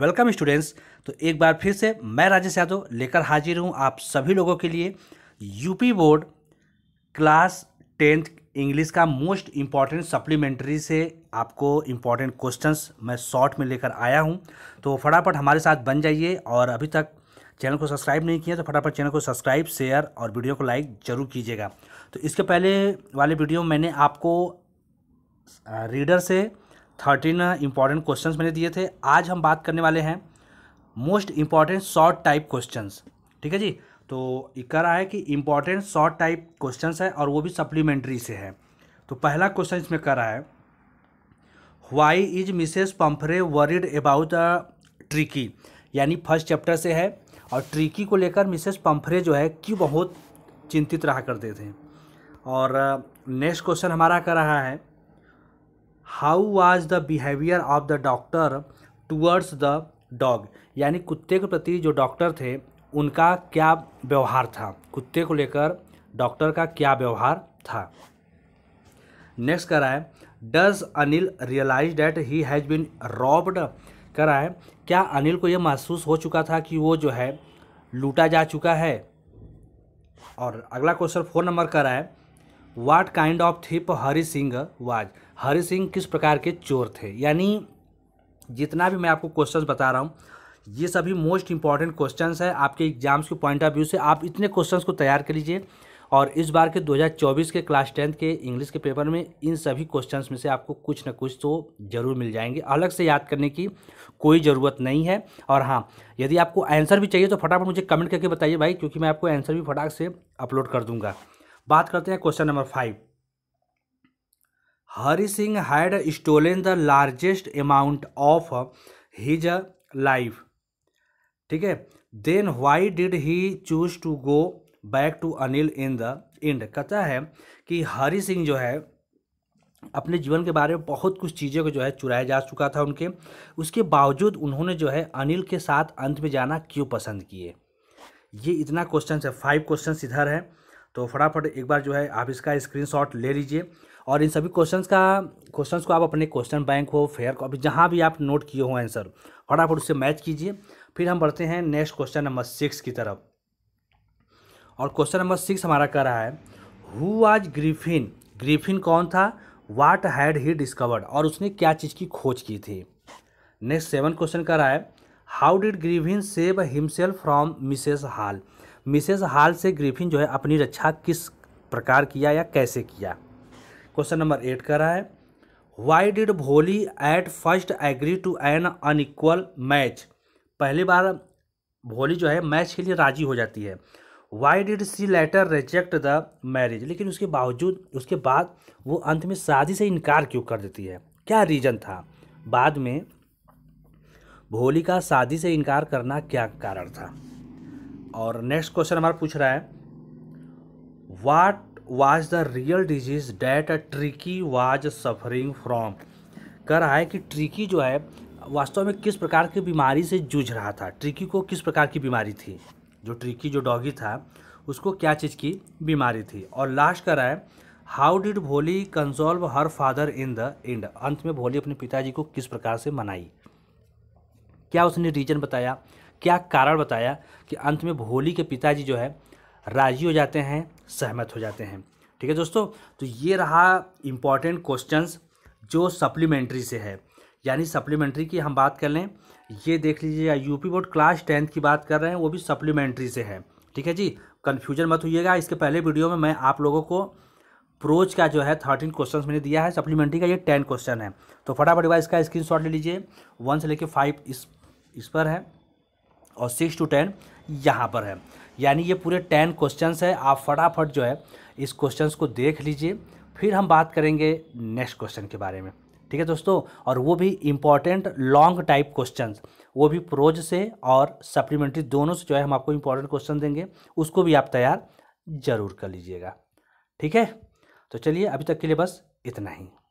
welcome students तो एक बार फिर से मैं राजेश यादव लेकर हाजिर हूँ आप सभी लोगों के लिए UP board class tenth English का मोस्ट इम्पॉर्टेंट सप्लीमेंट्री से आपको इम्पॉर्टेंट क्वेश्चंस मैं शॉर्ट में लेकर आया हूँ तो फटाफट हमारे साथ बन जाइए और अभी तक चैनल को सब्सक्राइब नहीं किया तो फटाफट चैनल को सब्सक्राइब शेयर और वीडियो को लाइक ज़रूर कीजिएगा तो इसके पहले वाले वीडियो मैंने आपको रीडर से थर्टीन इंपॉर्टेंट क्वेश्चन मैंने दिए थे आज हम बात करने वाले हैं most important short type question ठीक है जी तो, तो कह रहा है कि इम्पॉर्टेंट शॉर्ट टाइप क्वेश्चन है और वो भी सप्लीमेंट्री से है तो पहला क्वेश्चन इसमें कर रहा है why is Mrs Pumphrey worried about Tricki यानी फर्स्ट चैप्टर से है और ट्रिकी को लेकर मिसेस पम्फरे जो है क्यों बहुत चिंतित रहा करते थे और नेक्स्ट uh, क्वेश्चन हमारा कर रहा है how was the behaviour of the doctor towards the dog यानी कुत्ते के प्रति जो डॉक्टर थे उनका क्या व्यवहार था कुत्ते को लेकर डॉक्टर का क्या व्यवहार था नेक्स्ट कह रहा है does Anil realise that he has been robbed करा है क्या अनिल को यह महसूस हो चुका था कि वो जो है लूटा जा चुका है और अगला क्वेश्चन फ़ोन नंबर करा है what kind of thief Hari Singh was Hari Singh किस प्रकार के चोर थे यानी जितना भी मैं आपको क्वेश्चन बता रहा हूँ ये सभी मोस्ट इंपॉर्टेंट क्वेश्चन है आपके एग्जाम्स के पॉइंट ऑफ व्यू से आप इतने क्वेश्चन को तैयार कर लीजिए और इस बार के 2024 के क्लास टेंथ के इंग्लिश के पेपर में इन सभी क्वेश्चंस में से आपको कुछ ना कुछ तो ज़रूर मिल जाएंगे अलग से याद करने की कोई ज़रूरत नहीं है और हाँ यदि आपको आंसर भी चाहिए तो फटाफट मुझे कमेंट करके बताइए भाई क्योंकि मैं आपको आंसर भी फटाक से अपलोड कर दूँगा बात करते हैं question number five Hari Singh had stolen the largest amount of his life ठीक है then why did he choose to go back to Anil in the end कहता है कि हरी सिंह जो है अपने जीवन के बारे में बहुत कुछ चीज़ों को जो है चुराया जा चुका था उनके उसके बावजूद उन्होंने जो है अनिल के साथ अंत में जाना क्यों पसंद किए ये इतना क्वेश्चन है फाइव क्वेश्चन इधर है तो फटाफट एक बार जो है आप इसका स्क्रीनशॉट ले लीजिए और इन सभी क्वेश्चन का क्वेश्चन को आप अपने क्वेश्चन बैंक हो फेयर कॉपी जहाँ भी आप नोट किए हो आंसर फटाफट उससे मैच कीजिए फिर हम बढ़ते हैं नेक्स्ट क्वेश्चन नंबर सिक्स की तरफ और क्वेश्चन नंबर सिक्स हमारा कह रहा है हु आज ग्रीफिन ग्रीफिन कौन था वाट हैड ही डिस्कवर्ड और उसने क्या चीज़ की खोज की थी नेक्स्ट सेवन क्वेश्चन कह रहा है how did Griffin save himself from Mrs Hall Mrs Hall से ग्रीफिन जो है अपनी रक्षा किस प्रकार किया या कैसे किया क्वेश्चन नंबर एट कर रहा है why did Bholi at first agree to an unequal match पहली बार भोली जो है मैच के लिए राजी हो जाती है why did she later reject the marriage लेकिन उसके बावजूद उसके बाद वो अंत में शादी से इनकार क्यों कर देती है क्या रीज़न था बाद में भोली का शादी से इनकार करना क्या कारण था और नेक्स्ट क्वेश्चन हमारा पूछ रहा है what was the real disease that Tricki was suffering from कह रहा है कि ट्रिकी जो है वास्तव में किस प्रकार की बीमारी से जूझ रहा था ट्रिकी को किस प्रकार की बीमारी थी जो ट्रिकी जो डॉगी था उसको क्या चीज़ की बीमारी थी और लास्ट कर रहा है how did Bholi console her father in the end अंत में भोली अपने पिताजी को किस प्रकार से मनाई क्या उसने रीजन बताया क्या कारण बताया कि अंत में भोली के पिताजी जो है राजी हो जाते हैं सहमत हो जाते हैं ठीक है दोस्तों तो ये रहा इम्पॉर्टेंट क्वेश्चंस जो सप्लीमेंट्री से है यानी सप्लीमेंट्री की हम बात कर लें ये देख लीजिए यूपी बोर्ड क्लास टेंथ की बात कर रहे हैं वो भी सप्लीमेंट्री से है ठीक है जी कन्फ्यूजन मत होइएगा इसके पहले वीडियो में मैं आप लोगों को प्रोज का जो है थर्टीन क्वेश्चन मैंने दिया है सप्लीमेंट्री का ये टेन क्वेश्चन है तो फटाफट इसका स्क्रीन शॉट ले लीजिए वन से लेकर फाइव इस इस पर है और सिक्स टू टेन यहाँ पर है यानी ये पूरे टेन क्वेश्चंस है आप फटाफट जो है इस क्वेश्चंस को देख लीजिए फिर हम बात करेंगे नेक्स्ट क्वेश्चन के बारे में ठीक है दोस्तों और वो भी इम्पॉर्टेंट लॉन्ग टाइप क्वेश्चन वो भी प्रोज से और सप्लीमेंट्री दोनों से जो है हम आपको इम्पॉर्टेंट क्वेश्चन देंगे उसको भी आप तैयार ज़रूर कर लीजिएगा ठीक है तो चलिए अभी तक के लिए बस इतना ही